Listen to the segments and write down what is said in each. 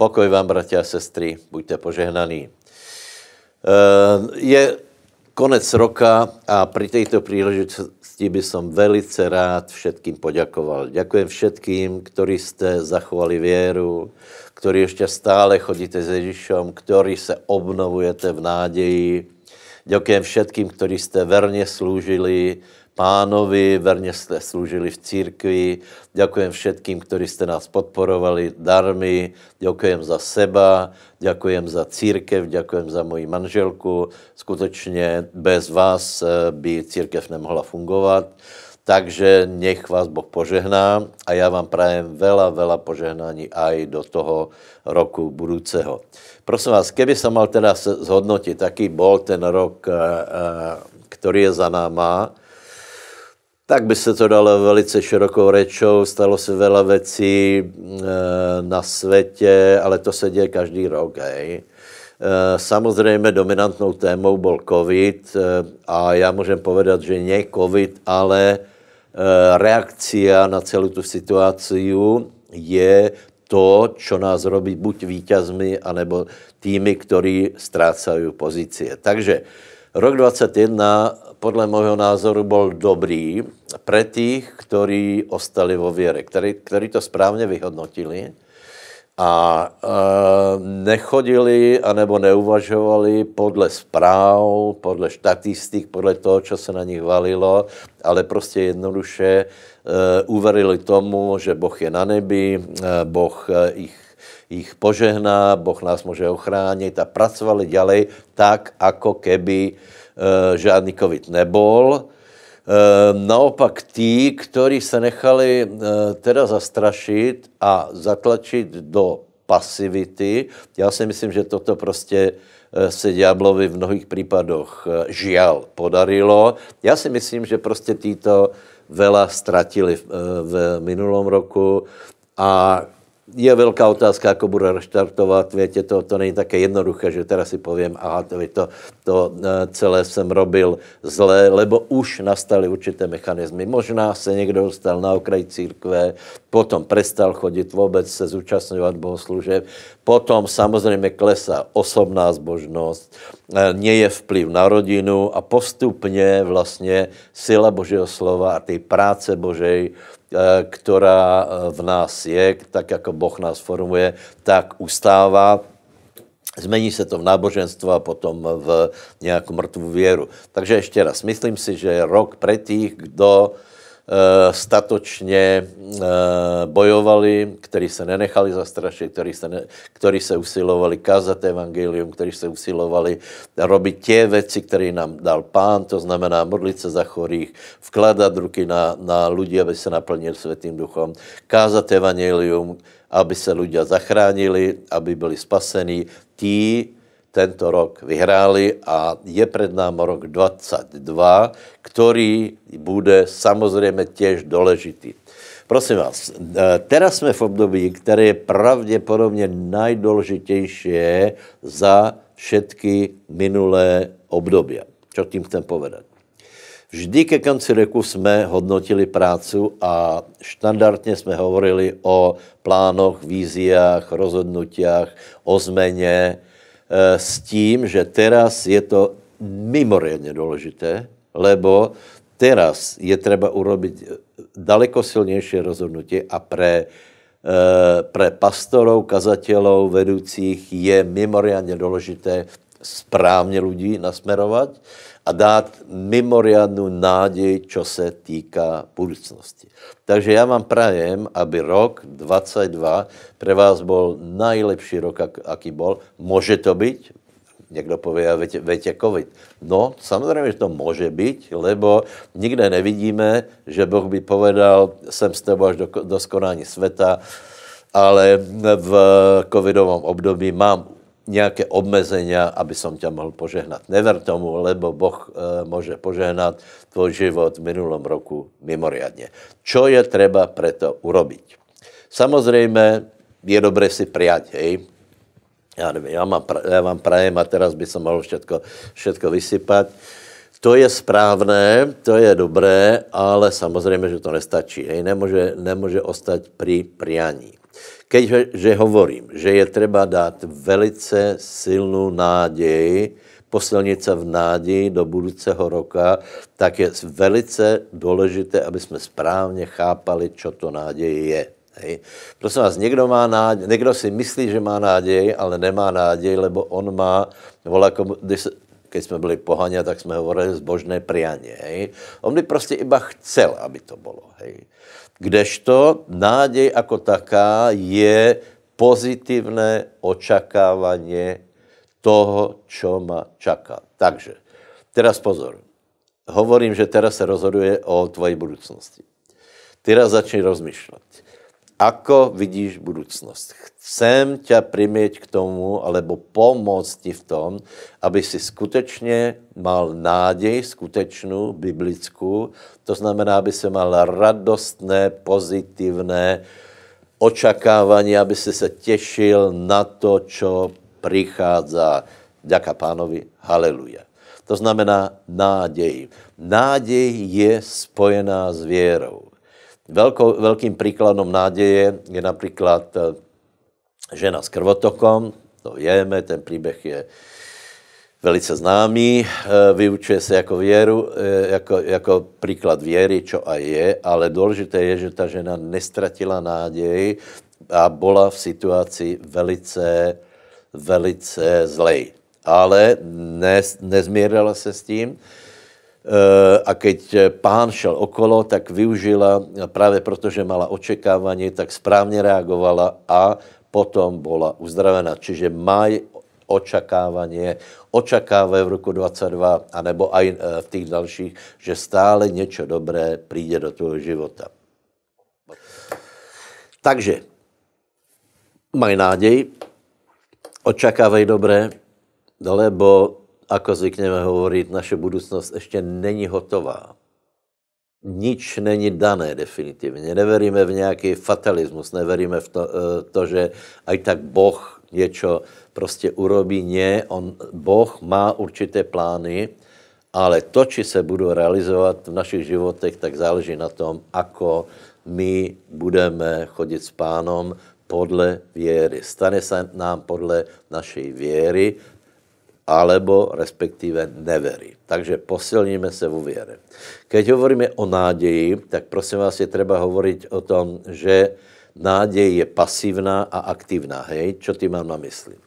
Pokoj vám, bratia a sestry, buďte požehnaní. Eh, je konec roka a pri této příležitosti by som velice rád všetkým poděkoval. Děkuji všetkým, kteří jste zachovali věru, kteří ještě stále chodíte s Ježíšem, kteří se obnovujete v nádeji. Děkuji všetkým, kteří jste verně slúžili, pánovi, verně jste služili v církvi, děkujem všetkým, kteří jste nás podporovali darmi, děkujem za seba, děkujem za církev, děkujem za moji manželku, skutečně bez vás eh, by církev nemohla fungovat. Takže nech vás Boh požehná a já vám prajem vela, vela požehnání aj do toho roku budoucího. Prosím vás, keby se mal teda zhodnotit, taký bol ten rok, eh, eh, který je za náma, tak by se to dalo velice širokou rečou, stalo se vela věcí eh, na světě, ale to se děje každý rok. Hej. Eh, samozřejmě dominantnou témou byl COVID eh, a já můžem povedat, že ne COVID, ale reakcia na celou tu situaci je to, co nás robí buď vítězmi, anebo týmy, kteří ztrácají pozície. Takže rok 2021 podle mého názoru byl dobrý pro tých, kteří ostali vo věre, kteří to správně vyhodnotili a e, nechodili anebo neuvažovali podle zpráv, podle statistik, podle toho, co se na nich valilo, ale prostě jednoduše e, uverili tomu, že Boh je na nebi, e, Boh jich e, jich požehná, Boh nás může ochránit a pracovali ďalej tak, jako keby Eh, žádný covid nebol. Eh, naopak tí, kteří se nechali eh, teda zastrašit a zatlačit do pasivity, já si myslím, že toto prostě se Diablovi v mnohých případech žial podarilo. Já si myslím, že prostě títo vela ztratili v minulom roku a je velká otázka, jak bude restartovat, větě, to, to není také jednoduché, že teda si povím, a to, to, to eh, celé jsem robil zlé, lebo už nastaly určité mechanismy. Možná se někdo dostal na okraj církve, potom přestal chodit vůbec se zúčastňovat bohoslužeb, potom samozřejmě klesá osobná zbožnost, nie eh, je vplyv na rodinu a postupně vlastně sila Božího slova a ty práce Božej Eh, která eh, v nás je, tak jako Boh nás formuje, tak ustává. Změní se to v náboženstvo a potom v nějakou mrtvou věru. Takže ještě raz, myslím si, že rok pre tých, kdo uh, Eh, statočně eh, bojovali, kteří se nenechali zastrašit, kteří se, ne, kteří se usilovali kázat evangelium, kteří se usilovali robit tě věci, které nám dal pán, to znamená modlit se za chorých, vkladat ruky na, na lidi, aby se naplnil světým duchom, kázat evangelium, aby se lidé zachránili, aby byli spasení. Tí, tento rok vyhráli a je pred nám rok 22, ktorý bude samozrejme tiež doležitý. Prosím vás, eh, teraz jsme v období, které je pravděpodobně nejdůležitější za všetky minulé období. Čo tím chcem povedat? Vždy ke konci roku jsme hodnotili prácu a štandardně jsme hovorili o plánoch, víziách, rozhodnutiach, o změně, Eh, s tím, že teraz je to mimořádně důležité, lebo teraz je třeba urobiť eh, daleko silnější rozhodnutí a pre, eh, pre pastorov, kazatelů, vedoucích je mimořádně důležité správně lidí nasmerovat a dát mimoriadnou nádej, co se týká budoucnosti. Takže já vám prajem, aby rok 22 pro vás byl nejlepší rok, jaký byl. Může to být, Někdo pově, a viete, COVID. No, samozřejmě, že to může být, lebo nikde nevidíme, že Boh by povedal, jsem s tebou až do, do skonání světa, ale v covidovém období mám nějaké obmezenia, aby som ťa mohl požehnat. Never tomu, lebo Boh e, může požehnat tvoj život v minulom roku mimoriadně. Čo je treba preto urobiť? Samozřejmě je dobré si prijať, hej, já nevím, já, mám, já vám prajem a teraz by som mohl všetko, všetko vysypat. To je správné, to je dobré, ale samozřejmě, že to nestačí. Hej, nemůže, nemůže ostať pri prianí keďže hovorím, že je třeba dát velice silnou nádej, posilnit se v náději do budoucího roka, tak je velice důležité, aby jsme správně chápali, co to náděj je. Hej. Prosím vás, někdo, má náděj, někdo si myslí, že má náděj, ale nemá náděj, lebo on má, volá, jako když keď jsme byli pohania, tak jsme hovorili zbožné prianě. Hej. On by prostě iba chcel, aby to bylo. Hej. Kdežto nádej jako taká je pozitivné očekávání toho, čo ma čaká. Takže, teraz pozor. Hovorím, že teraz se rozhoduje o tvoji budoucnosti. Teraz začni rozmýšlet. Ako vidíš budoucnost? chcem tě primět k tomu, alebo pomoct ti v tom, aby si skutečně mal nádej skutečnou, biblickou, to znamená, aby se mal radostné, pozitivné očakávání, aby si se těšil na to, co přichází. Děka pánovi, haleluja. To znamená nádej. Nádej je spojená s věrou. Velkou, velkým příkladem náděje je například eh, žena s krvotokom, to víme, ten příběh je velice známý, eh, vyučuje se jako věru, eh, jako, jako příklad věry, čo a je, ale důležité je, že ta žena nestratila náděj a byla v situaci velice, velice zlej. Ale ne, nezmírila se s tím, eh, a keď pán šel okolo, tak využila právě protože mala očekávání, tak správně reagovala a potom byla uzdravena. Čiže mají očakávanie, očakávajú v roku 22, anebo aj e, v tých dalších, že stále niečo dobré príde do tvojho života. Takže, maj nádej, očakávej dobré, lebo, ako zvykneme hovoriť, naše budúcnosť ešte není hotová nič není dané definitivně. Neveríme v nějaký fatalismus, neveríme v to, eh, to že aj tak Boh něco prostě urobí. Ne, on, Boh má určité plány, ale to, či se budou realizovat v našich životech, tak záleží na tom, ako my budeme chodit s pánom podle věry. Stane se nám podle naší věry alebo respektíve neverí. Takže posilníme se v uvěre. Keď hovoríme o nádeji, tak prosím vás je třeba hovoriť o tom, že nádej je pasivná a aktivná. Hej, čo ty mám na mysli? E,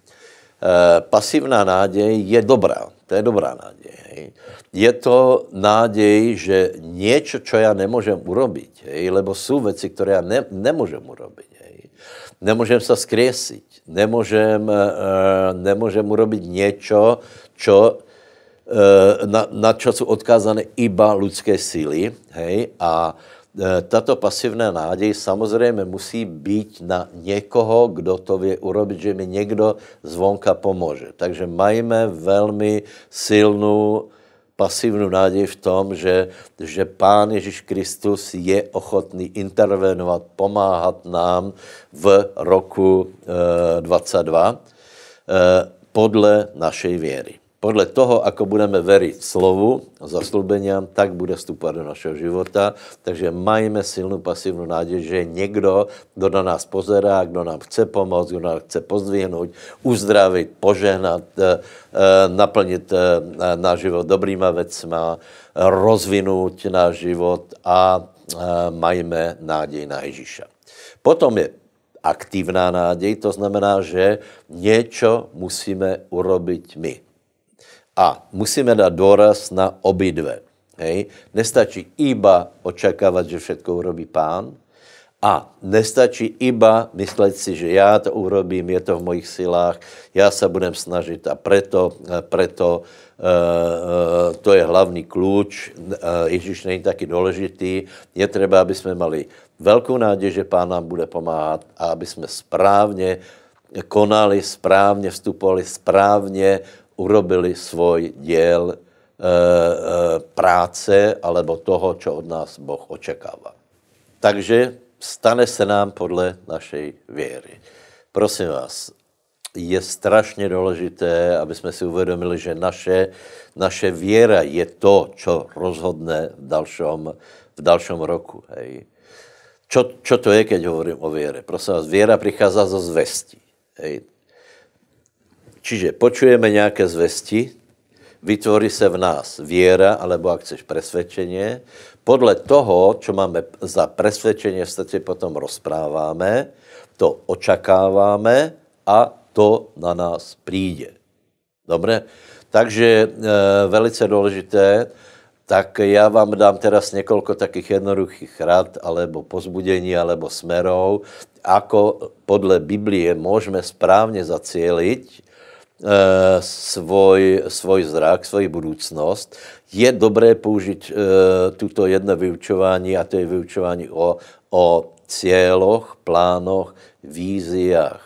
pasivná nádej je dobrá. To je dobrá nádej. Hej. Je to nádej, že něco, čo já nemůžem urobiť, hej, lebo jsou věci, které já ne, nemůžem urobiť nemůžem se nemůžem, uh, eh, nemůžem urobit něco, co eh, na, na čo jsou odkázané iba lidské síly. Hej? A eh, tato pasivná nádej samozřejmě musí být na někoho, kdo to vě urobit, že mi někdo zvonka pomůže. Takže majme velmi silnou pasivní nádej v tom, že, že Pán Ježíš Kristus je ochotný intervenovat, pomáhat nám v roku e, 22 e, podle naší věry podle toho, ako budeme verit slovu a zaslubeniam, tak bude vstupovat do našeho života. Takže majme silnou pasivní nádej, že někdo, kdo na nás pozerá, kdo nám chce pomoct, kdo nám chce pozdvihnout, uzdravit, požehnat, eh, eh, naplnit eh, náš život dobrýma vecma, rozvinout náš život a majme nádej na Ježíša. Potom je aktivná nádej, to znamená, že něco musíme urobiť my. A musíme dát důraz na obidve. Hej. Nestačí iba očekávat, že všechno urobí pán a nestačí iba myslet si, že já to urobím, je to v mojich silách, já se budem snažit a preto, eh, preto e, to je hlavní klíč. E, Ježíš není taky důležitý. Je třeba, aby jsme mali velkou náděj, že Pán nám bude pomáhat a aby jsme správně konali, správně vstupovali, správně urobili svoj diel e, eh, e, eh, práce alebo toho, čo od nás Boh očekává. Takže stane se nám podle našej věry. Prosím vás, je strašně důležité, aby jsme si uvědomili, že naše, naše věra je to, co rozhodne v dalšom, v dalšom roku. Hej. Čo, čo to je, keď hovorím o věre? Prosím vás, věra přichází zo zvestí. Hej. Čiže počujeme nějaké zvesti, vytvorí se v nás věra, alebo ak chceš presvedčenie. Podle toho, čo máme za presvedčenie, v potom rozpráváme, to očakáváme a to na nás přijde. Dobře? Takže e, velice důležité, tak já vám dám teraz několik takých jednoduchých rad, alebo pozbudení, alebo smerov, ako podle Biblie můžeme správně zacieliť Eh, svoj, svoj zrak, svoji budoucnost Je dobré použít e, tuto jedno vyučování, a to je vyučování o, o cíloch, plánoch, víziách.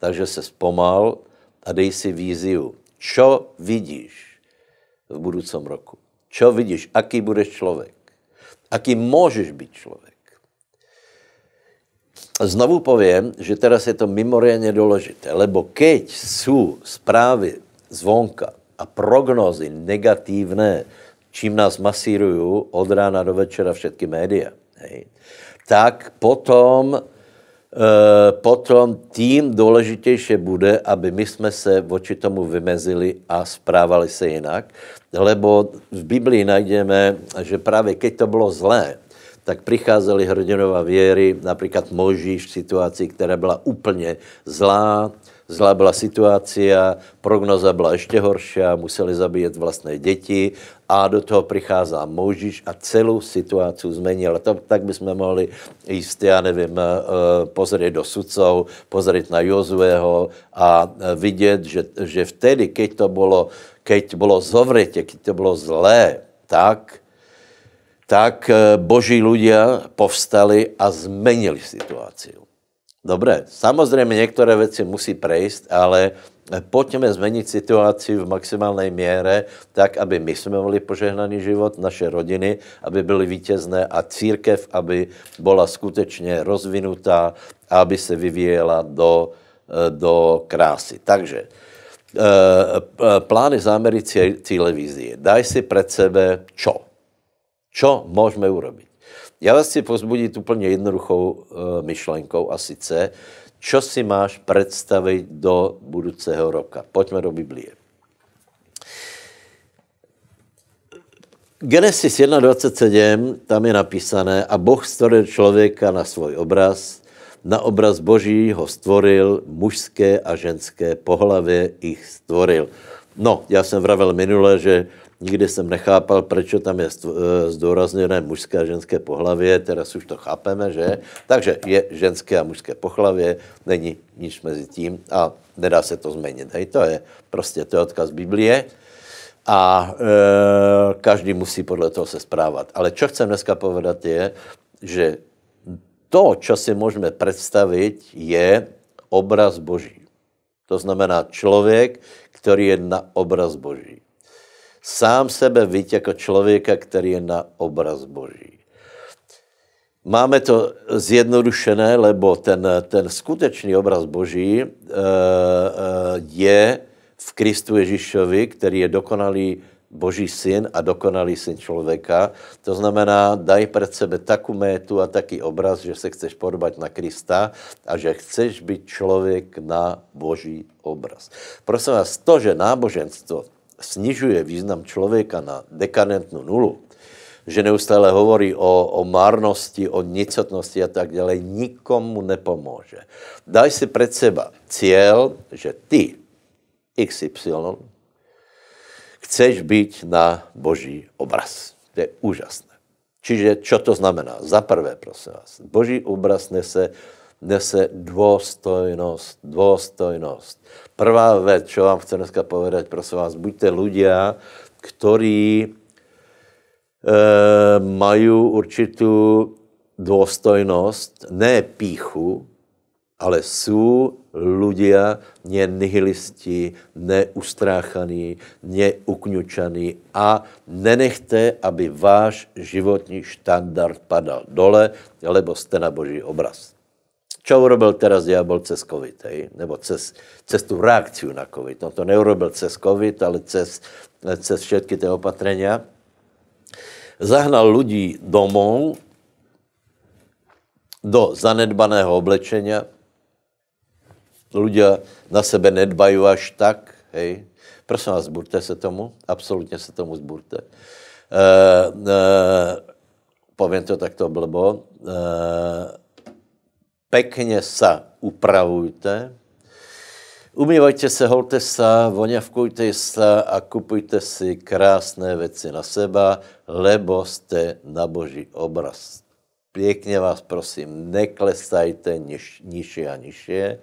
Takže se spomal a dej si víziu. Co vidíš v budoucím roku? Co vidíš? Aký budeš člověk? Aký můžeš být člověk? znovu povím, že teraz je to mimořádně důležité, lebo keď jsou správy zvonka a prognózy negativné, čím nás masírují od rána do večera všetky média, hej, tak potom, e, potom tím důležitější bude, aby my jsme se voči tomu vymezili a správali se jinak, lebo v Biblii najdeme, že právě keď to bylo zlé, tak přicházeli hrdinová věry, například Možíš v situaci, která byla úplně zlá, zlá byla situácia, prognoza byla ještě horší, museli zabíjet vlastné děti a do toho přichází Možíš a celou situaci změnil. To, tak bychom mohli jíst, já nevím, eh, pozrieť do sudcov, pozrieť na Jozueho a eh, vidět, že, že vtedy, keď to bylo, keď bylo zovretě, keď to bylo zlé, tak tak eh, boží ľudia povstali a zmenili situaci. Dobré, samozřejmě některé věci musí prejsť, ale pojďme změnit situaci v maximální míře, tak, aby my jsme měli požehnaný život, naše rodiny, aby byly vítězné a církev, aby byla skutečně rozvinutá a aby se vyvíjela do, eh, do krásy. Takže eh, plány, záměry, cíle, vizie. Daj si před sebe čo? Čo můžeme urobiť? Já vás chci pozbudit úplně jednoduchou e, myšlenkou a sice, čo si máš představit do budoucího roka. Pojďme do Biblie. Genesis 1.27, tam je napísané, a Boh stvoril člověka na svůj obraz, na obraz Boží ho stvoril, mužské a ženské pohlavě jich stvoril. No, já jsem vravil minule, že Nikdy jsem nechápal, proč tam je eh, zdůrazněné mužské a ženské pohlavě, teraz už to chápeme, že? Takže je ženské a mužské pohlavě, není nic mezi tím a nedá se to změnit. Hej, to je prostě, to je odkaz Biblie a e, každý musí podle toho se správat. Ale co chcem dneska povedat je, že to, co si můžeme představit, je obraz Boží. To znamená člověk, který je na obraz Boží sám sebe vidět jako člověka, který je na obraz Boží. Máme to zjednodušené, lebo ten, ten skutečný obraz Boží eh, eh, je v Kristu Ježíšovi, který je dokonalý Boží syn a dokonalý syn člověka. To znamená, daj před sebe takou métu a taký obraz, že se chceš podobat na Krista a že chceš být člověk na Boží obraz. Prosím vás, to, že náboženstvo snižuje význam člověka na dekadentnu nulu, že neustále hovorí o, o marnosti, o nicotnosti a tak dále, nikomu nepomůže. Daj si před seba cíl, že ty, XY, chceš být na boží obraz. To je úžasné. Čiže čo to znamená? Za prvé, prosím vás, boží obraz nese nese důstojnost, důstojnost. Prvá věc, co vám chci dneska povedať, prosím vás, buďte ľudia, kteří e, mají určitou důstojnost, ne píchu, ale jsou ľudia ne nihilisti, neustráchaní, neukňučaní a nenechte, aby váš životní štandard padal dole, lebo jste na boží obraz. Čo urobil teraz diabol cez COVID, hej? nebo cez, cez tu reakciu na COVID. No to neurobil cez COVID, ale cez, cez všetky ty opatrenia. Zahnal lidí domů do zanedbaného oblečenia. Ľudia na sebe nedbají až tak, hej. Prosím vás, zburte se tomu, absolutně se tomu zburte. E, e, povím to takto blbo. E, pekne sa upravujte, umývajte se, holte sa, voňavkujte sa a kupujte si krásné věci na seba, lebo jste na boží obraz. Pěkně vás prosím, neklesajte niž, nižšie a nižší. E,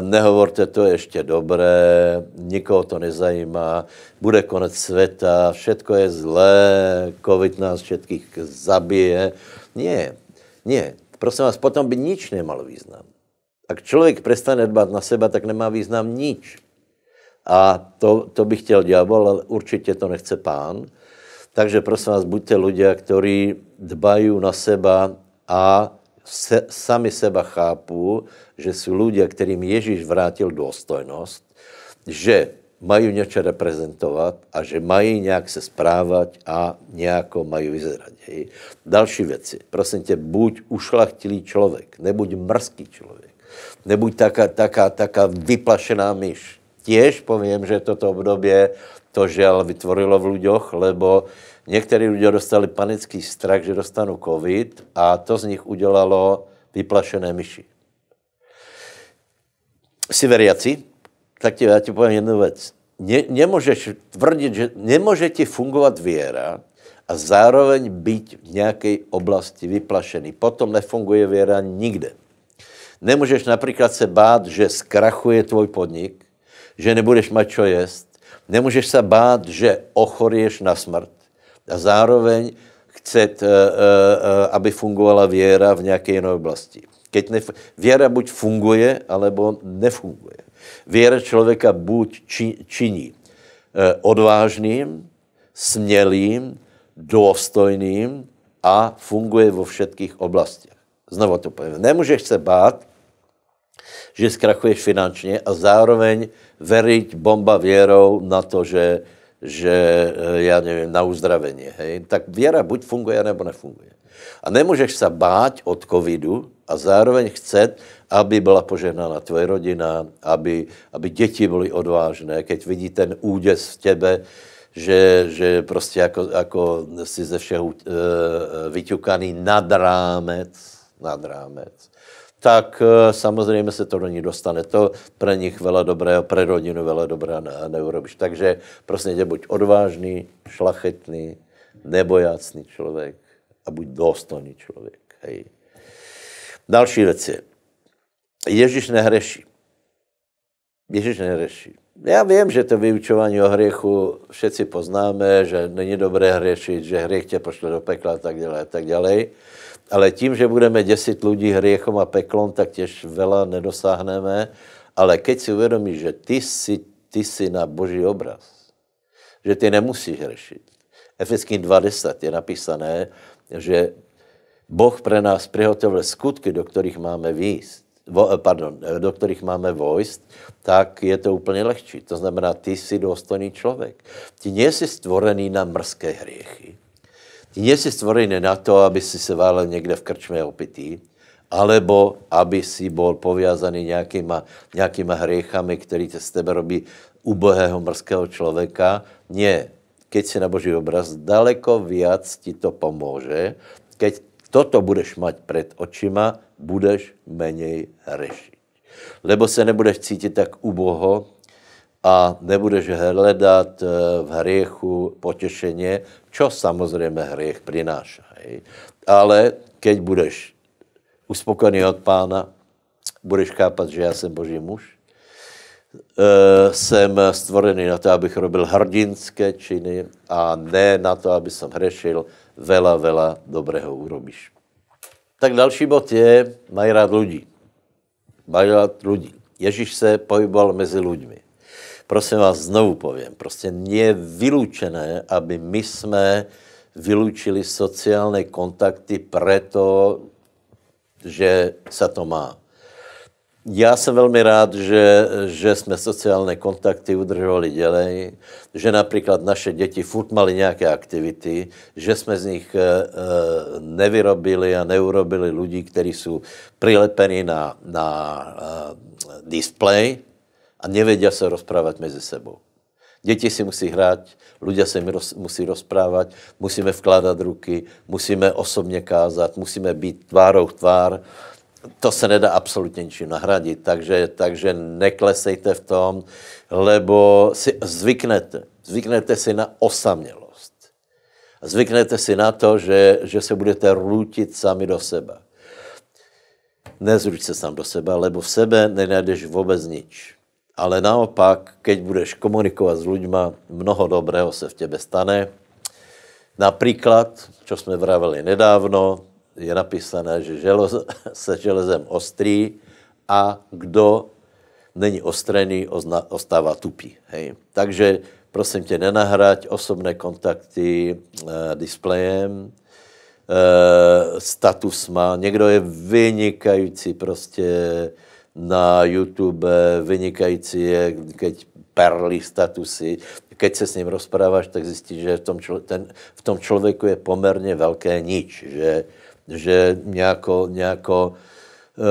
nehovorte, to je ještě dobré, nikoho to nezajímá, bude konec světa, všetko je zlé, covid nás všetkých zabije. Ne, ne, Prosím vás, potom by nič nemalo význam. Ak člověk přestane dbát na seba, tak nemá význam nič. A to, to by chtěl ďábel, ale určitě to nechce pán. Takže prosím vás, buďte lidé, kteří dbají na seba a se, sami seba chápu, že jsou lidé, kterým Ježíš vrátil důstojnost, že Mají něco reprezentovat a že mají nějak se správat a nějako mají vyzerať. Hej. Další věci. Prosím tě, buď ušlachtilý člověk, nebuď mrzký člověk, nebuď taká, taká, taká vyplašená myš. Těž poviem, že toto období to žel vytvorilo v ľuďoch, lebo Někteří lidé dostali panický strach, že dostanou covid a to z nich udělalo vyplašené myši. Siveriaci, tak ti, já ti povím jednu věc. Ne, nemůžeš tvrdit, že nemůže ti fungovat věra a zároveň být v nějaké oblasti vyplašený. Potom nefunguje věra nikde. Nemůžeš například se bát, že zkrachuje tvůj podnik, že nebudeš mít čo jest, nemůžeš se bát, že ochorieš na smrt a zároveň chcet, eh, eh, aby fungovala věra v nějaké jiné oblasti. Keď nef- věra buď funguje, alebo nefunguje. Věra člověka buď či, činí eh, odvážným, smělým, důstojným a funguje vo všetkých oblastech. Znovu to povím. Nemůžeš se bát, že zkrachuješ finančně a zároveň veriť bomba věrou na to, že, že eh, já nevím, na uzdravení. Hej? Tak věra buď funguje, nebo nefunguje. A nemůžeš se bát od covidu, a zároveň chcet, aby byla požehnána tvoje rodina, aby, aby děti byly odvážné, keď vidí ten úděs v tebe, že, že prostě jako, jako si ze všeho e, vyťukaný nad rámec, nad rámec, tak e, samozřejmě se to do ní dostane. To pro nich vele dobrého, pro rodinu vele dobrá ne, neurobíš. Takže prostě tě buď odvážný, šlachetný, nebojácný člověk a buď důstojný člověk. Hej. Další věc je, Ježíš nehreší. Ježíš nehreší. Já vím, že to vyučování o hriechu všetci poznáme, že není dobré hřešit, že hriech tě pošle do pekla a tak dále a tak dále. Ale tím, že budeme děsit lidí hriechom a peklom, tak těž vela nedosáhneme. Ale keď si uvědomíš, že ty jsi, ty jsi na boží obraz, že ty nemusíš hřešit. Efeským 20 je napísané, že Boh pre nás prihotovil skutky, do kterých máme výst, vo, eh, pardon, eh, do kterých máme vojst, tak je to úplně lehčí. To znamená, ty jsi důstojný člověk. Ty nejsi stvorený na mrzké hriechy. Ty nejsi stvorený na to, aby si se válel někde v krčmě opitý, alebo aby si byl povězaný nějakýma, nějakýma hriechami, který z tebe robí ubohého mrzkého člověka. Ne, keď si na Boží obraz, daleko viac ti to pomůže, keď toto budeš mať před očima, budeš menej hřešit, Lebo se nebudeš cítit tak uboho a nebudeš hledat eh, v hriechu potěšeně, čo samozřejmě hriech Hej. Ale keď budeš uspokojený od pána, budeš chápat, že já jsem boží muž, eh, jsem stvorený na to, abych robil hrdinské činy a ne na to, aby jsem hřešil veľa, veľa dobrého urobíš. Tak další bod je, mají rád lidi, mají rád lidí. Ježíš se pohyboval mezi lidmi. Prosím vás, znovu povím, prostě je vylučené, aby my jsme vylučili sociální kontakty proto, že se to má já jsem velmi rád, že, že jsme sociální kontakty udržovali dělej, že například naše děti furt mali nějaké aktivity, že jsme z nich eh, eh, nevyrobili a neurobili lidi, kteří jsou přilepeni na, na eh, displej a nevědí se rozprávat mezi sebou. Děti si musí hrát, lidé se jim roz, musí rozprávat, musíme vkládat ruky, musíme osobně kázat, musíme být tvárou v tvár to se nedá absolutně ničím nahradit, takže, takže neklesejte v tom, lebo si zvyknete. Zvyknete si na osamělost. Zvyknete si na to, že, že se budete rútit sami do sebe. Nezruč se sám do sebe, lebo v sebe nenajdeš vůbec nič. Ale naopak, keď budeš komunikovat s lidmi, mnoho dobrého se v tebe stane. Například, co jsme vraveli nedávno, je napísané, že železo, se železem ostrý a kdo není ostrený, ozna, ostává tupý. Hej. Takže prosím tě, nenahrať osobné kontakty e, displejem, e, status má, někdo je vynikající prostě na YouTube, vynikající je, keď perly statusy, keď se s ním rozpráváš, tak zjistíš, že v tom, člo, ten, v tom člověku je poměrně velké nič, že že nějako, nějako e,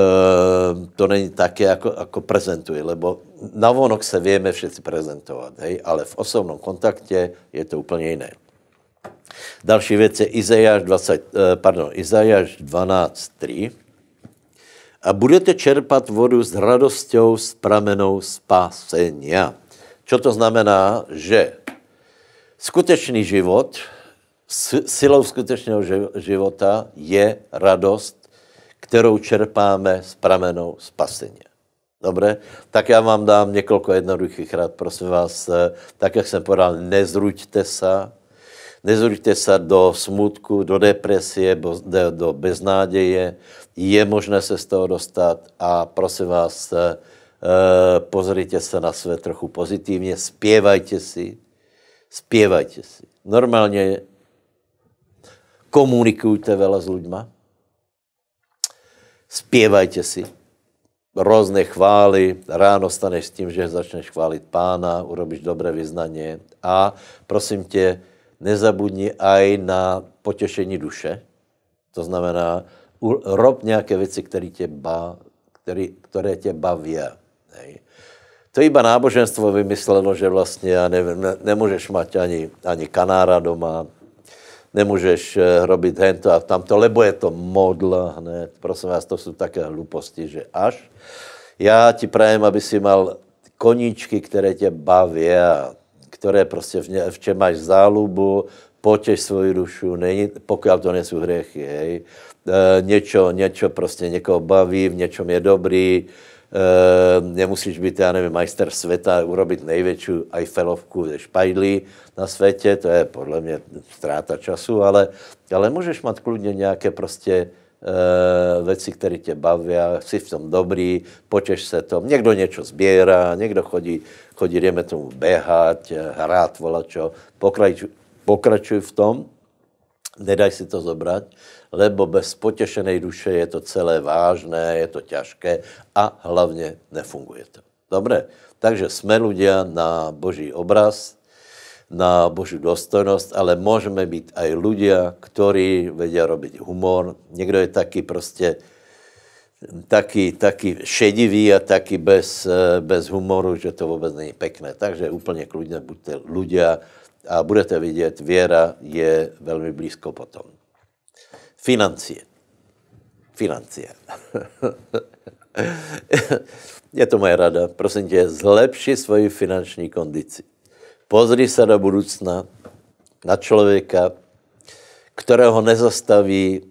to není také, jako, jako prezentuje, lebo navonok se víme všetci prezentovat, hej, ale v osobnom kontakte je to úplně jiné. Další věc je Izajáš, 20, eh, pardon, Izajáš 12.3. A budete čerpat vodu s radosťou, s pramenou spásenia. Čo to znamená, že skutečný život silou skutečného života je radost, kterou čerpáme z pramenou spasení. Dobre? Tak já vám dám několik jednoduchých rad, prosím vás. Eh, tak, jak jsem podal, nezruďte se, nezruďte se do smutku, do depresie, do beznáděje. Je možné se z toho dostat a prosím vás, eh, pozrite se na své trochu pozitivně, zpěvajte si, zpěvajte si. Normálně komunikujte veľa s ľuďma, spievajte si různé chvály, ráno staneš s tím, že začneš chválit pána, urobíš dobré vyznání a prosím tě, nezabudni aj na potěšení duše. To znamená, rob nějaké věci, které tě, ba, který, které tě baví. Nej. To iba náboženstvo vymyslelo, že vlastně, ne ne, nemůžeš mít ani, ani kanára doma, nemůžeš eh, robit hento a tamto, lebo je to modl hned. Prosím vás, to jsou také hluposti, že až. Já ti prajem, aby si mal koníčky, které tě baví a které prostě v, ně, v čem máš zálubu, potěž svoji dušu, není, pokud to nejsou hriechy, hej. E, něčo, něčo prostě někoho baví, v něčem je dobrý, Eh, nemusíš být, já nevím, majster světa, urobit největší Eiffelovku ze špajdlí na světě, to je podle mě ztráta času, ale, ale můžeš mít kludně nějaké prostě Uh, věci, které tě baví, jsi v tom dobrý, počeš se tom. Někdo něco sbírá, někdo chodí, chodí, dejme tomu, běhat, hrát, volačo. Pokračuj, pokračuj v tom Nedaj si to zobrať, lebo bez potěšené duše je to celé vážné, je to ťažké a hlavně nefunguje to. Dobré, takže jsme ľudia na boží obraz, na boží dostojnost, ale můžeme být aj ľudia, kteří vedia robiť humor. Někdo je taky prostě taky, taky šedivý a taky bez, bez humoru, že to vůbec není pekné. Takže úplně kludně buďte ľudia, a budete vidět, věra je velmi blízko potom. Financie. Financie. je to moje rada. Prosím tě, zlepši svoji finanční kondici. Pozri se do budoucna na člověka, kterého nezastaví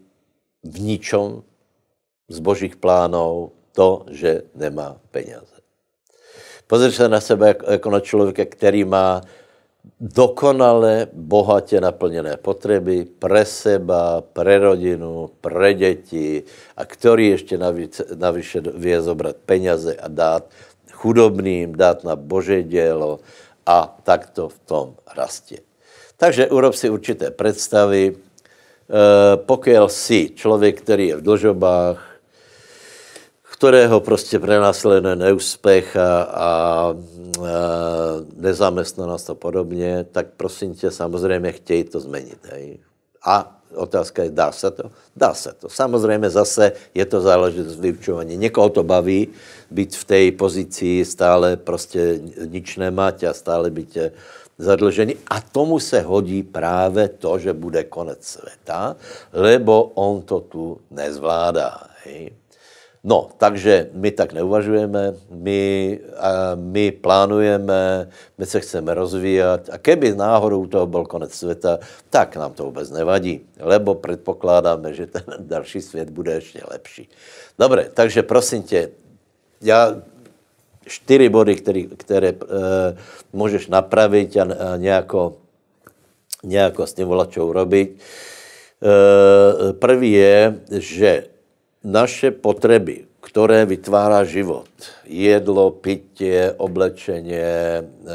v ničom z božích plánů to, že nemá peněze. Pozri se na sebe jako, jako na člověka, který má dokonale bohatě naplněné potřeby pre seba, pre rodinu, pre děti a který ještě navíc, navíc vie zobrat peněze a dát chudobným, dát na bože dělo a tak to v tom rastě. Takže urob si určité představy. E, eh, pokud si člověk, který je v dlžobách, kterého prostě prenásleduje neúspěch a, a, a nezaměstnanost a podobně, tak prosím tě, samozřejmě chtějí to změnit. Hej. A otázka je, dá se to? Dá se to. Samozřejmě zase je to záležitost vyučování. Někoho to baví, být v té pozici stále prostě nič nemať a stále být eh, zadlžený. A tomu se hodí právě to, že bude konec světa, lebo on to tu nezvládá. Hej. No, takže my tak neuvažujeme, my, my plánujeme, my se chceme rozvíjat a keby náhodou toho byl konec světa, tak nám to vůbec nevadí, lebo předpokládáme, že ten další svět bude ještě lepší. Dobře, takže prosím tě, já čtyři body, který, které uh, můžeš napravit a, a nějako, nějako s tím volačou robiť. Uh, eh, prvý je, že naše potřeby, které vytvára život, jedlo, pitě, oblečeně,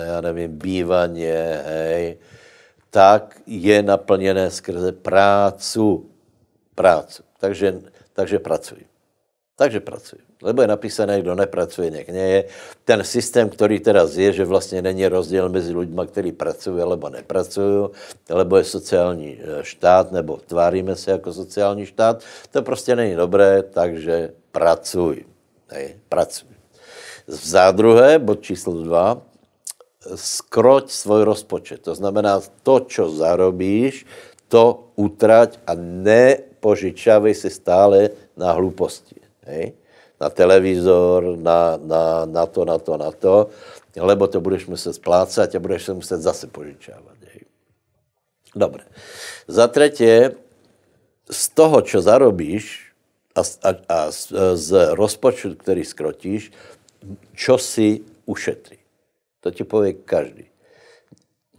já nevím, bývaně, hej, tak je naplněné skrze prácu. Prácu. Takže, takže pracuji. Takže pracuji. Lebo je napísané, kdo nepracuje, někde je. Ten systém, který teraz je, že vlastně není rozdíl mezi lidmi, kteří pracují nebo nepracují, nebo je sociální e, štát, nebo tváříme se jako sociální štát, to prostě není dobré, takže pracuj. Hej, pracuj. Za druhé, bod číslo dva, skroť svůj rozpočet. To znamená, to, co zarobíš, to utrať a nepožičávej si stále na hluposti. Hej? na televizor, na, na, na to, na to, na to, lebo to budeš muset splácat a budeš se muset zase požičávat. Hej. Dobre. Za třetí, z toho, co zarobíš a, a, a z, z rozpočtu, který skrotíš, čo si ušetří. To ti povie každý.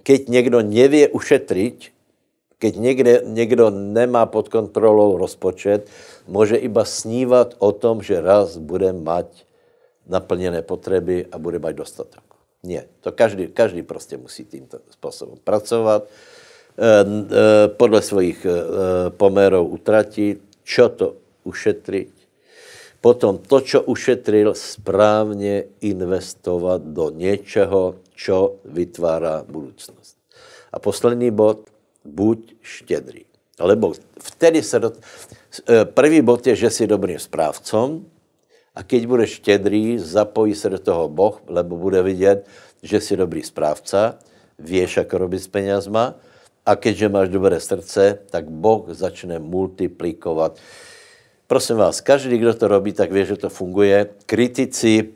Keď někdo nevě ušetřit, Keď někde, někdo nemá pod kontrolou rozpočet, může iba snívat o tom, že raz bude mať naplněné potřeby a bude mať dostatek. Ne, to každý, každý prostě musí tímto způsobem pracovat, e, e, podle svojich e, eh, pomerov utratit, čo to ušetřit, potom to, čo ušetril, správně investovat do něčeho, čo vytvára budoucnost. A poslední bod, buď štědrý. Lebo vtedy se... Do... Eh, Prvý bod je, že jsi dobrým správcom a keď budeš štědrý, zapojí se do toho Boh, lebo bude vidět, že jsi dobrý správca, věš, jak robit s penězma a keďže máš dobré srdce, tak Boh začne multiplikovat. Prosím vás, každý, kdo to robí, tak ví, že to funguje. Kritici,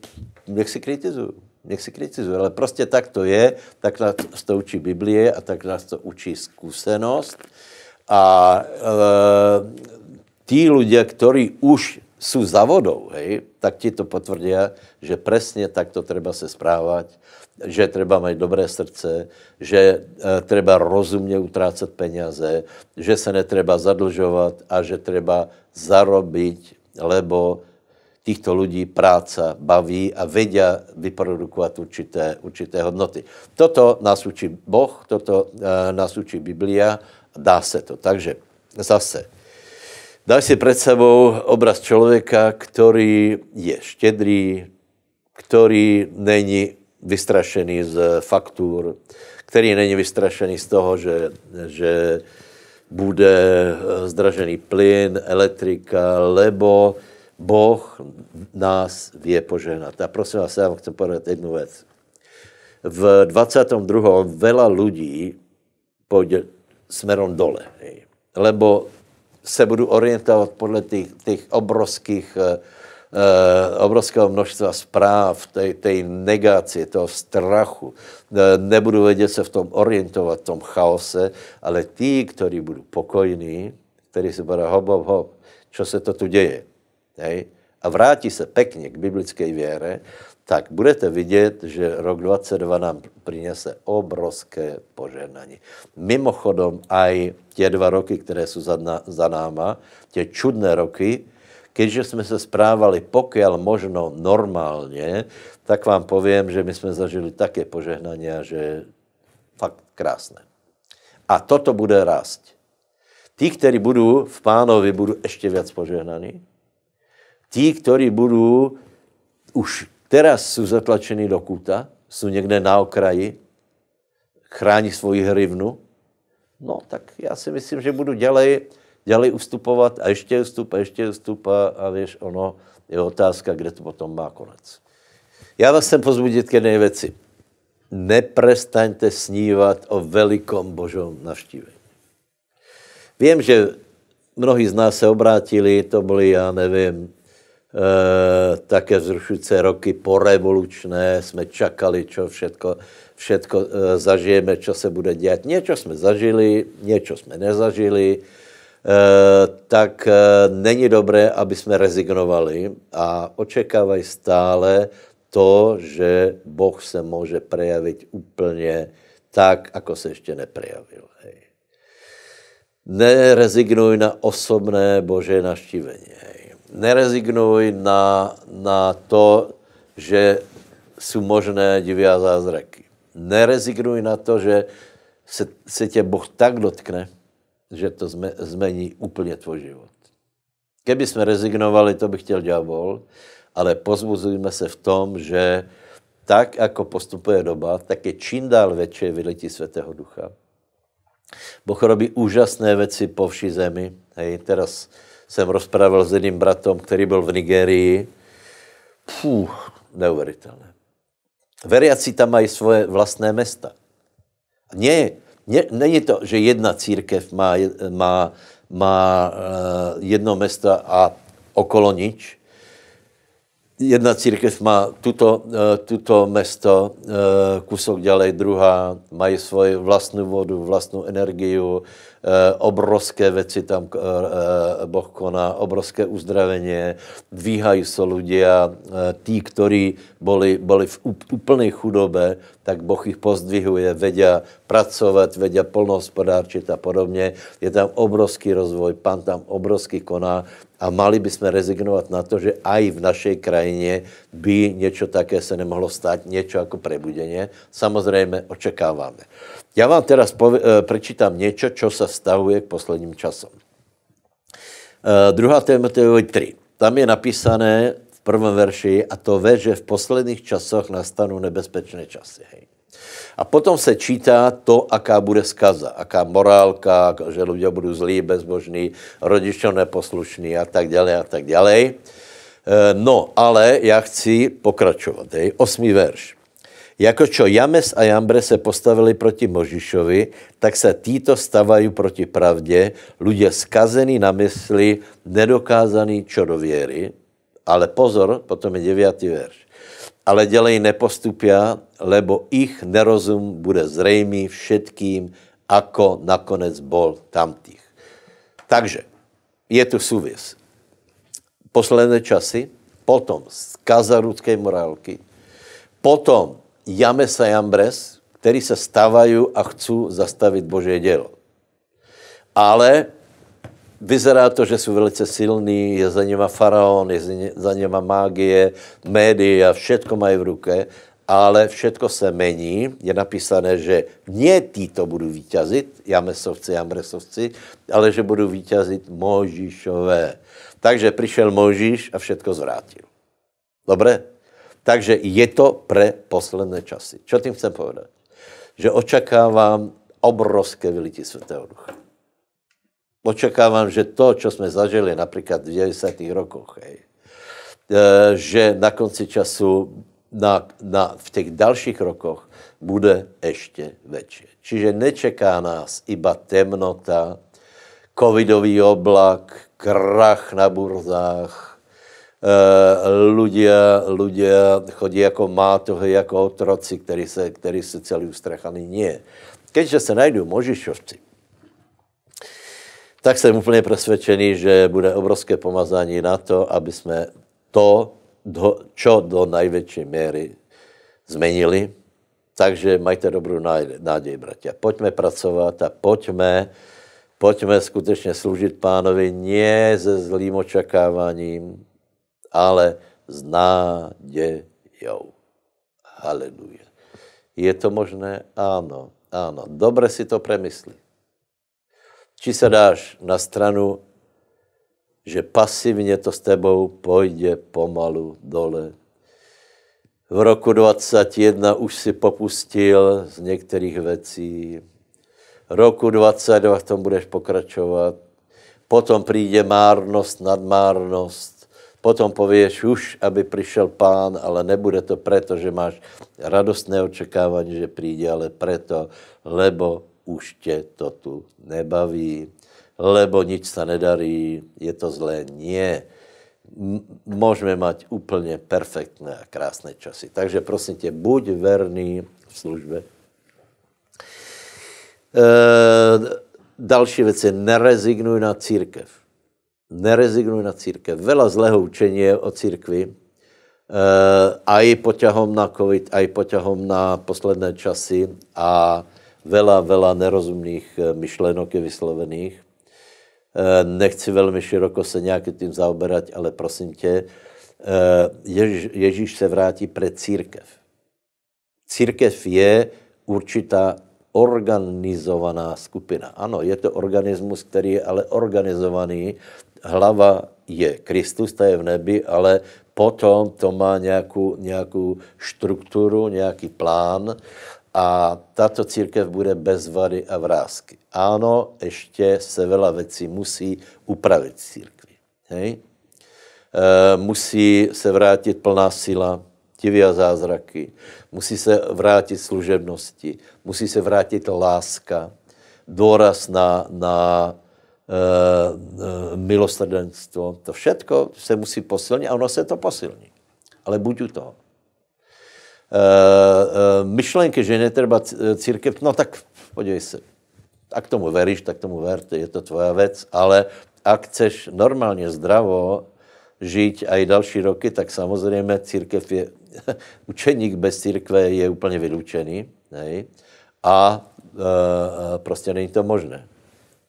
nech si kritizují nech si kritizuje, ale prostě tak to je, tak nás to učí Biblie a tak nás to učí zkušenost. A e, tí lidé, kteří už jsou za vodou, hej, tak ti to potvrdí, že přesně tak to treba se správat, že treba mít dobré srdce, že e, treba rozumně utrácet peněze, že se netreba zadlžovat a že treba zarobit, lebo těchto lidí práce baví a vědí vyprodukovat určité, určité hodnoty. Toto nás učí Boh, toto eh, nás učí Biblia, dá se to. Takže zase, daj si před sebou obraz člověka, který je štědrý, který není vystrašený z faktur, který není vystrašený z toho, že, že bude zdražený plyn, elektrika, lebo Boh nás vie požehnat. A prosím vás, já vám chcem povedať jednu věc. V 22. veľa ľudí pôjde smerom dole, lebo se budu orientovat podle těch, těch obrovských, eh, eh obrovského množstva zpráv, tej, tej negácie, toho strachu. Eh, nebudu vědět se v tom orientovat, v tom chaose, ale ti, kteří budou pokojní, kteří se budou hop, hop, hop, čo se to tu děje? hej, a vrátí se pekně k biblické věre, tak budete vidět, že rok 22 nám přinese obrovské požehnání. Mimochodom, aj tě dva roky, které jsou za, na, za náma, tě čudné roky, keďže jsme se správali pokiaľ možno normálně, tak vám povím, že my jsme zažili také požehnání, že fakt krásné. A toto bude rást. Tí, kteří budou v pánovi, budou ještě víc požehnaní Ti, ktorí budú, už teraz sú zatlačení do kúta, sú někde na okraji, chrání svoji hryvnu, no tak já si myslím, že budu dělej, dělej ustupovat a ještě ustup a ještě ustup a, a víš, ono je otázka, kde to potom má konec. Já vás chcem pozbudit k jedné věci. Neprestaňte snívat o velikom božom navštívení. Vím, že mnohí z nás se obrátili, to byli, já nevím, Eh, také zrušující roky po revolučné, jsme čakali, čo všetko, všetko eh, zažijeme, čo se bude dělat. Něco jsme zažili, něco jsme nezažili, eh, tak není dobré, aby jsme rezignovali a očekávají stále to, že Boh se může prejavit úplně tak, ako se ještě neprejavil. Hej. Nerezignuj na osobné Bože naštívení. Hej nerezignuj na, na to, že jsou možné divy a zázraky. Nerezignuj na to, že se, se tě Boh tak dotkne, že to zme, zmení úplně tvůj život. Keby jsme rezignovali, to by chtěl ďábel, ale pozbuzujme se v tom, že tak, jako postupuje doba, tak je čím dál větší vyletí Svatého Ducha. Boh robí úžasné věci po vší zemi. Hej, teraz jsem rozprával s jedním bratom, který byl v Nigerii. Pů, neuvěřitelné. Veriaci tam mají svoje vlastné města. Ne, ne, není to, že jedna církev má, má, má eh, jedno město a okolo nič. Jedna církev má tuto, eh, tuto město, eh, kusok dělej, druhá, mají svoji vlastní vodu, vlastní energii, Eh, obrovské věci tam eh, eh, Boh koná, obrovské uzdravení, dvíhajú se lidé, ľudia, tí, ktorí byli byli v úplné chudobě, tak Boh jich pozdvihuje, vedia pracovat, vedia plnohospodárčit a podobně. Je tam obrovský rozvoj, pan tam obrovský koná a mali bychom rezignovat na to, že aj v našej krajině by něco také se nemohlo stát, něco jako prebudeně. Samozřejmě očekáváme. Já vám teraz pove, eh, prečítam co se sa vztahuje k posledním časům. Uh, druhá Timoteovi 3. Tam je napísané v prvom verši, a to ve, že v posledních časoch nastanou nebezpečné časy. Hej. A potom se čítá to, aká bude skaza, aká morálka, že lidé budou zlí, bezbožní, rodičů neposlušní a tak dále a tak dále. Eh, no, ale já chci pokračovat. Hej. Osmý verš. Jako čo James a Jambre se postavili proti Možišovi, tak se títo stavají proti pravdě, lidé skazený na mysli, nedokázaný čo do věry. Ale pozor, potom je devátý verš. Ale dělej nepostupia, lebo ich nerozum bude zřejmý všetkým, ako nakonec bol tamtých. Takže je tu souvis. Posledné časy, potom skaza ruské morálky, potom James a Jambres, který se stávají a chcou zastavit Boží dělo. Ale vyzerá to, že jsou velice silní, je za něma faraon, je za něma mágie, a všetko mají v ruce, ale všetko se mení. Je napísané, že nie títo budou vítězit, jamesovci, jamresovci, ale že budou vítězit Možíšové. Takže přišel Možíš a všetko zvrátil. Dobré? Takže je to pre posledné časy. Čo tím chcem povedať? Že očakávám obrovské vylití Svetého Ducha. Očakávám, že to, čo jsme zažili například v 90. rokoch, hej, e, že na konci času, na, na, v těch dalších rokoch, bude ještě větší. Čiže nečeká nás iba temnota, covidový oblak, krach na burzách, ľudia, eh, ľudia chodí jako mátohy, jako otroci, který se, který se celý ustrachaný nie. Keďže se najdou Možišovci, tak jsem úplně přesvědčený, že bude obrovské pomazání na to, aby jsme to, do, čo do největší míry zmenili. Takže majte dobrou nádej, bratia. Pojďme pracovat a pojďme, pojďme skutečně sloužit pánovi nie se zlým očekáváním, ale s nádejou. Haleluja. Je to možné? Ano, ano. Dobre si to premysli. Či se dáš na stranu, že pasivně to s tebou pojde pomalu dole. V roku 21 už si popustil z některých věcí. Roku 22 v tom budeš pokračovat. Potom přijde márnost nad márnost Potom pověš už, aby přišel pán, ale nebude to proto, že máš radostné očekávání, že přijde, ale proto, lebo už tě to tu nebaví, lebo nic se nedarí, je to zlé. Nie. Můžeme mít úplně perfektné a krásné časy. Takže prosím tě, buď verný v službě. E, další věc je, nerezignuj na církev nerezignuj na církev. Vela zlého učení je o církvi, eh, a i poťahom na COVID, a i poťahom na posledné časy a vela, vela nerozumných eh, myšlenok je vyslovených. Eh, nechci velmi široko se nějak tím zaoberat, ale prosím tě, Ježíš, Ježíš se vrátí před církev. Církev je určitá organizovaná skupina. Ano, je to organismus, který je ale organizovaný hlava je Kristus, ta je v nebi, ale potom to má nějakou, nějakou strukturu, nějaký plán a tato církev bude bez vady a vrázky. Ano, ještě se vela věcí musí upravit církvi. Hej? E, musí se vrátit plná síla, divy a zázraky, musí se vrátit služebnosti, musí se vrátit láska, důraz na, na Eh, eh, milosrdenstvo, to všetko se musí posilnit a ono se to posilní. Ale buď u toho. Eh, myšlenky, že netreba církev, no tak podívej se. k tomu veríš, tak tomu verte, je to tvoja věc, ale ak chceš normálně zdravo žít i další roky, tak samozřejmě církev je, učeník bez církve je úplně vylučený, nej? a e, prostě není to možné.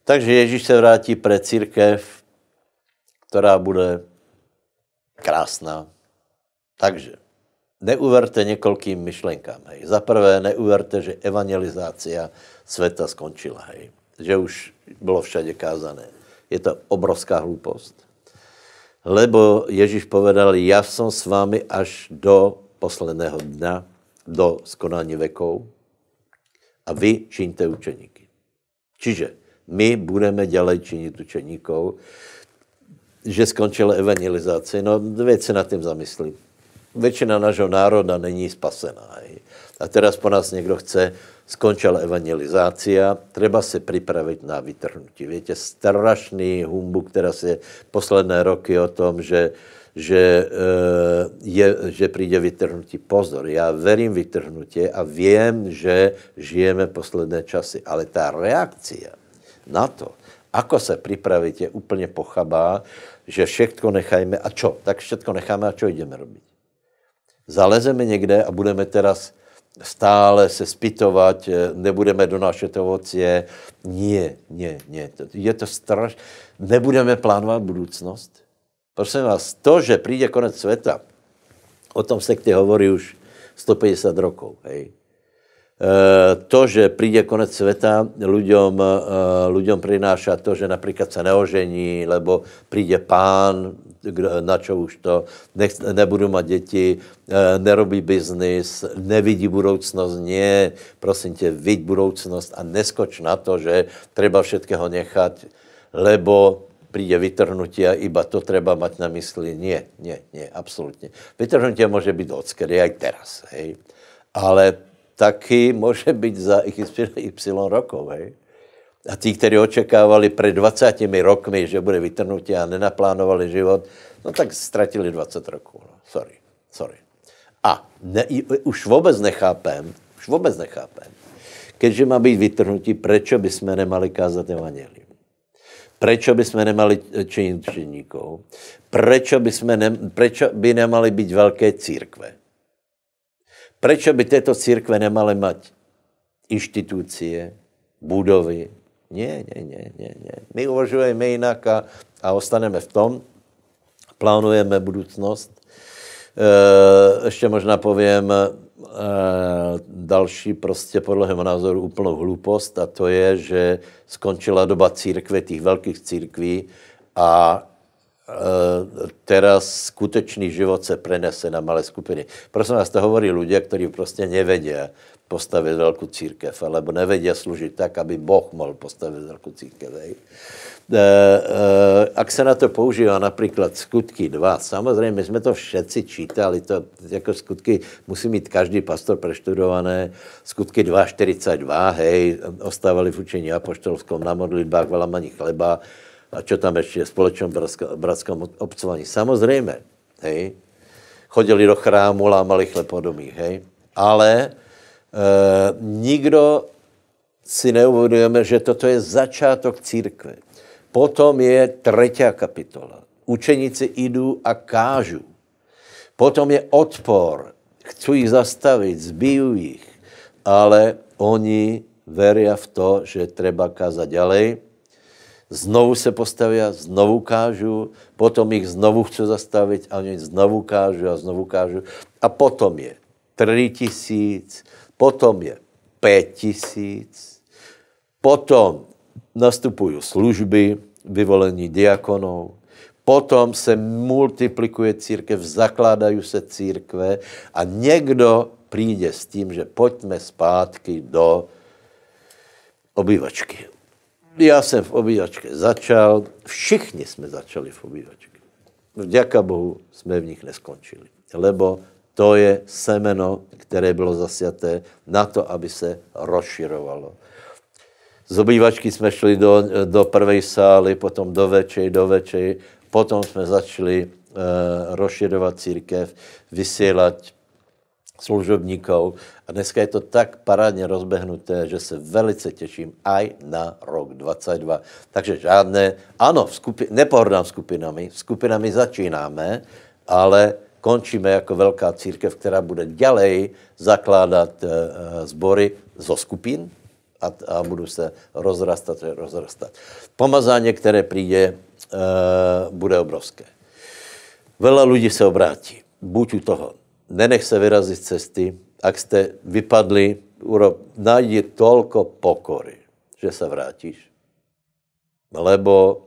Takže Ježíš se vrátí pre církev, která bude krásná. Takže neuverte několikým myšlenkám. Hej. Za prvé, neuverte, že evangelizácia světa skončila. Hej. Že už bylo všade kázané. Je to obrovská hloupost. Lebo Ježíš povedal, já jsem s vámi až do posledného dna, do skonání vekov a vy čiňte učeníky. Čiže my budeme dělat činit učeníkou, že skončila evangelizace. No, věc se nad tím zamyslí. Většina našeho národa není spasená. A teraz po nás někdo chce, skončila evangelizácia, treba se připravit na vytrhnutí. Víte, strašný humbuk, která se posledné roky o tom, že že, eh, je, že přijde vytrhnutí. Pozor, já verím vytrhnutí a vím, že žijeme posledné časy, ale ta reakcia, na to, ako se připravit, je úplně pochabá, že všechno nechajme a čo? Tak všechno necháme a čo jdeme robit? Zalezeme někde a budeme teraz stále se spytovat, eh, nebudeme donášet ovocie. Nie, nie, nie. Je to straš. Nebudeme plánovat budoucnost. Prosím vás, to, že přijde konec světa, o tom sekte hovorí už 150 rokov. Hej. Eh, to, že príde konec světa, ľuďom, ľuďom eh, prináša to, že například se neožení, lebo príde pán, na čo už to, nech, mít mať eh, nerobí biznis, nevidí budoucnost, nie, prosím tě, vidí budoucnost a neskoč na to, že treba všetkého nechat, lebo príde vytrhnutí a iba to treba mať na mysli. Nie, nie, nie, absolutně Vytrhnutí může být odskedy, aj teraz. Hej. Ale taky může být za XY rokov. Hej? A ti, kteří očekávali před 20 rokmi, že bude vytrnutí a nenaplánovali život, no tak stratili 20 roků. No. Sorry, sorry. A ne, už vůbec nechápem, už vůbec nechápem, keďže má být vytrhnutí, Proč by jsme nemali kázat evangelium? Proč by jsme nemali činit činníků? Proč by, ne, by nemali být velké církve? Proč by této církve nemaly mať inštitúcie, budovy? Ne, ne, ne, ne, ne. My uvažujeme jinak a, a ostaneme v tom. Plánujeme budoucnost. E, ještě možná povím e, další prostě podle mého názoru úplnou hlupost a to je, že skončila doba církve, těch velkých církví a Eh, teraz skutečný život se prenese na malé skupiny. Prosím vás, to hovorí lidé, kteří prostě nevedia postavit velkou církev, alebo nevedia služit tak, aby Boh mohl postavit velkou církev. Hej. E, e, ak se na to používá například skutky 2, samozřejmě my jsme to všetci čítali, to jako skutky musí mít každý pastor preštudované, skutky 2, 42, hej, ostávali v učení apoštolskom na modlitbách, velamaní chleba, a čo tam ještě je, společnom bratskom, bratskom Samozřejmě. hej, chodili do chrámu, lámali chlepodomí, hej, ale e, nikdo si neuvědomujeme, že toto je začátek církve. Potom je třetí kapitola. Učeníci jdou a kážu. Potom je odpor. Chcú jich zastavit, zbiju jich. Ale oni veria v to, že treba kázat ďalej znovu se postaví a znovu kážu, potom jich znovu chci zastavit a oni znovu kážu a znovu kážu. A potom je 3 tisíc, potom je 5 tisíc, potom nastupují služby, vyvolení diakonů, potom se multiplikuje církev, zakládají se církve a někdo přijde s tím, že pojďme zpátky do obývačky já jsem v obývačce začal, všichni jsme začali v obývačce. Vďaka Bohu jsme v nich neskončili, lebo to je semeno, které bylo zasiaté na to, aby se rozširovalo. Z obývačky jsme šli do, do prvej sály, potom do večej, do večej, potom jsme začali e, eh, rozširovat církev, vysílat služobníkov. A dneska je to tak parádně rozbehnuté, že se velice těším aj na rok 22. Takže žádné, ano, skupi, nepohrdám skupinami, skupinami začínáme, ale končíme jako velká církev, která bude dělej zakládat e, sbory zo skupin a, a budou se rozrastat, rozrastat. Pomazání, které přijde, e, bude obrovské. Vela lidí se obrátí. Buď u toho nenech se vyrazit z cesty, ak jste vypadli, urob, najdi tolko pokory, že se vrátíš. Lebo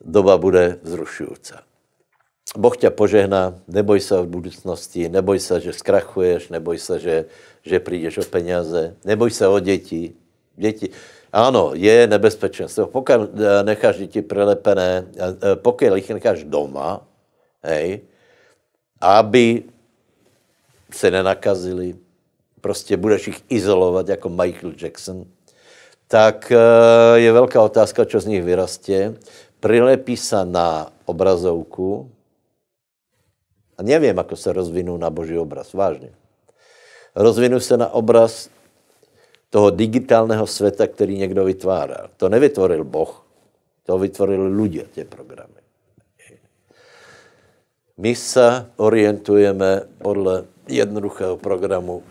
doba bude vzrušujúca. Boh tě požehná, neboj se v budoucnosti, neboj se, že zkrachuješ, neboj se, že, že přijdeš o peněze, neboj se o děti. děti. Ano, je nebezpečenstvo. Pokud eh, necháš děti prelepené, eh, eh, pokud jich necháš doma, hej, aby se nenakazili, prostě budeš jich izolovat jako Michael Jackson, tak eh, je velká otázka, co z nich vyrastě. Prilepí se na obrazovku a nevím, jak se rozvinou na boží obraz, vážně. Rozvinou se na obraz toho digitálního světa, který někdo vytváral. To nevytvoril Boh, to vytvorili lidé, ty programy. My se orientujeme podle jednoduchého programu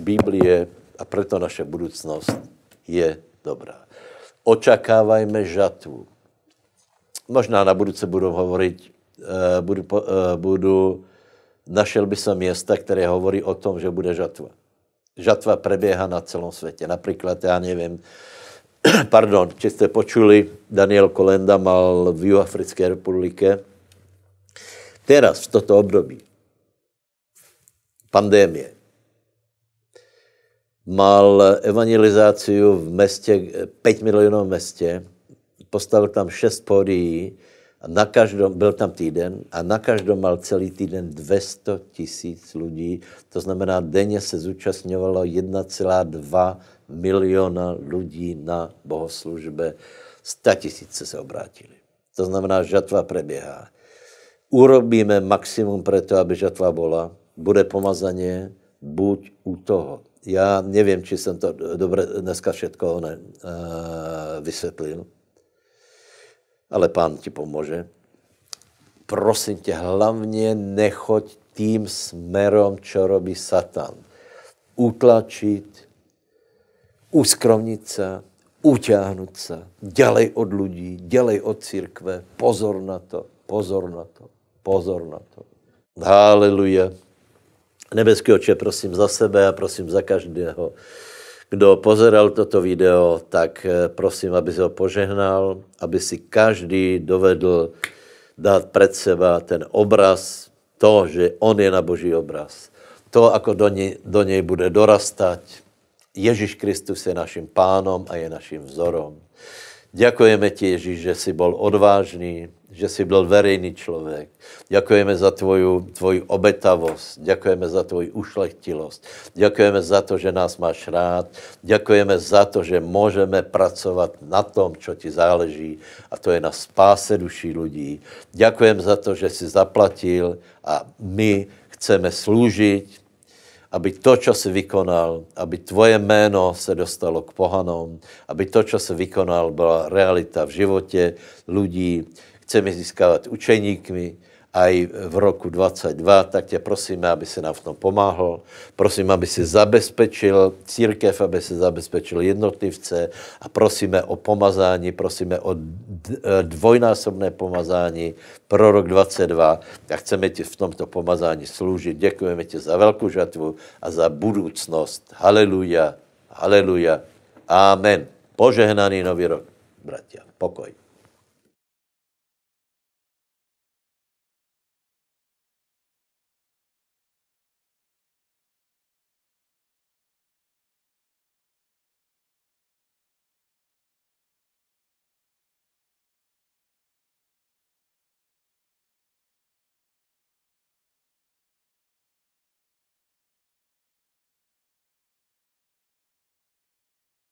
Biblie a proto naše budoucnost je dobrá. Očakávajme žatvu. Možná na budouce eh, budu hovorit, eh, budu, budu našel by se města, které hovorí o tom, že bude žatva. Žatva preběhá na celém světě. Například, já nevím, pardon, či jste počuli, Daniel Kolenda mal v Juhafrické republike Teraz, v toto období pandémie, mal evangelizaci v městě, 5 milionovém městě, postavil tam šest pódií, a na každom, byl tam týden a na každom mal celý týden 200 tisíc lidí, to znamená, denně se zúčastňovalo 1,2 miliona lidí na bohoslužbe, 100 tisíce se obrátili. To znamená, žatva preběhá urobíme maximum pro to, aby žatva bola, bude pomazaně, buď u toho. Já nevím, či jsem to dobře dneska všetko ne, uh, vysvětlil, ale pán ti pomůže. Prosím tě, hlavně nechoď tím smerom, čo robí Satan. Utlačit, uskromnit se, utáhnout se, dělej od lidí, dělej od církve, pozor na to, pozor na to. Pozor na to. Haleluja. Nebeský oče, prosím za sebe a prosím za každého, kdo pozeral toto video, tak eh, prosím, aby se ho požehnal, aby si každý dovedl dát před seba ten obraz, to, že on je na boží obraz. To, ako do, něj, do něj bude dorastať. Ježíš Kristus je naším pánom a je naším vzorom. Děkujeme ti, Ježíš, že jsi byl odvážný, že jsi byl verejný člověk. Děkujeme za tvoju, tvoji obetavost, děkujeme za tvoji ušlechtilost, děkujeme za to, že nás máš rád, děkujeme za to, že můžeme pracovat na tom, co ti záleží a to je na spáse duší lidí. Děkujeme za to, že jsi zaplatil a my chceme sloužit, aby to, co jsi vykonal, aby tvoje jméno se dostalo k pohanům, aby to, co jsi vykonal, byla realita v životě lidí, chceme získávat učeníkmi, i v roku 22, tak tě prosíme, aby se nám v tom pomáhal. Prosím, aby se zabezpečil církev, aby se zabezpečil jednotlivce a prosíme o pomazání, prosíme o dvojnásobné pomazání pro rok 22 a chceme ti v tomto pomazání sloužit. Děkujeme ti za velkou žatvu a za budoucnost. Haleluja, haleluja, amen. Požehnaný nový rok, bratia. Pokoj.